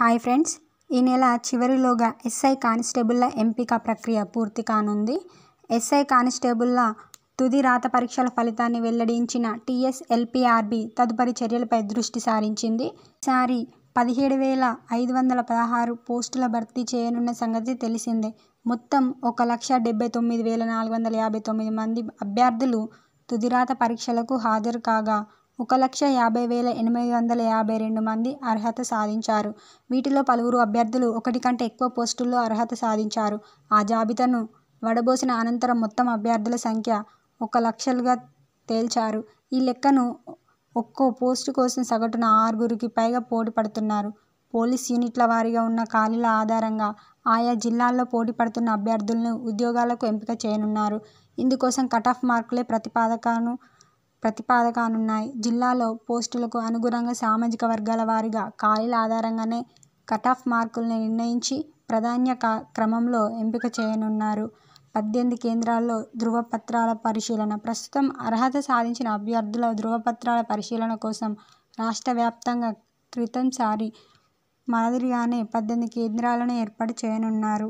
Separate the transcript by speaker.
Speaker 1: Hi friends ఈ నెల చివరిలోగా SI కానిస్టేబుల్ల ఎంపిక ప్రక్రియ పూర్తి కానుంది ఎస్ఐ కానిస్టేబుల్ల తుది రాత పరీక్షల ఫలితాన్ని వెల్లడించిన టీఎస్ఎల్పిఆర్బి తదుపరి చర్యలపై దృష్టి సారించింది ఈసారి పదిహేడు వేల ఐదు వందల పదహారు పోస్టుల భర్తీ చేయనున్న సంగతి తెలిసిందే మొత్తం ఒక లక్ష డెబ్బై తొమ్మిది వేల నాలుగు వందల యాభై తొమ్మిది మంది అభ్యర్థులు తుదిరాత పరీక్షలకు హాజరు కాగా ఒక లక్ష యాభై వేల ఎనిమిది వందల యాభై రెండు మంది అర్హత సాధించారు వీటిలో పలువురు అభ్యర్థులు ఒకటి కంటే ఎక్కువ పోస్టుల్లో అర్హత సాధించారు ఆ జాబితాను వడబోసిన అనంతరం మొత్తం అభ్యర్థుల సంఖ్య ఒక లక్షలుగా తేల్చారు ఈ లెక్కను ఒక్కో పోస్టు కోసం సగటున ఆరుగురికి పైగా పోటీ పడుతున్నారు పోలీస్ యూనిట్ల వారీగా ఉన్న ఖాళీల ఆధారంగా ఆయా జిల్లాల్లో పోటీ పడుతున్న అభ్యర్థులను ఉద్యోగాలకు ఎంపిక చేయనున్నారు ఇందుకోసం కట్ ఆఫ్ మార్కులే ప్రతిపాదకను ప్రతిపాదకానున్నాయి జిల్లాలో పోస్టులకు అనుగుణంగా సామాజిక వర్గాల వారీగా ఖాళీల ఆధారంగానే కటాఫ్ మార్కులను నిర్ణయించి ప్రాధాన్య క్రమంలో ఎంపిక చేయనున్నారు. పద్దెనిమిది కేంద్రాల్లో ధృవపత్రాల పరిశీలన ప్రస్తుతం అర్హత సాధించిన అభ్యర్థుల ధృవపత్రాల పరిశీలన కోసం రాష్ట్ర వ్యాప్తంగా క్రితంసారి మాదిరిగానే పద్దెనిమిది కేంద్రాలను ఏర్పాటు చేయనున్నారు.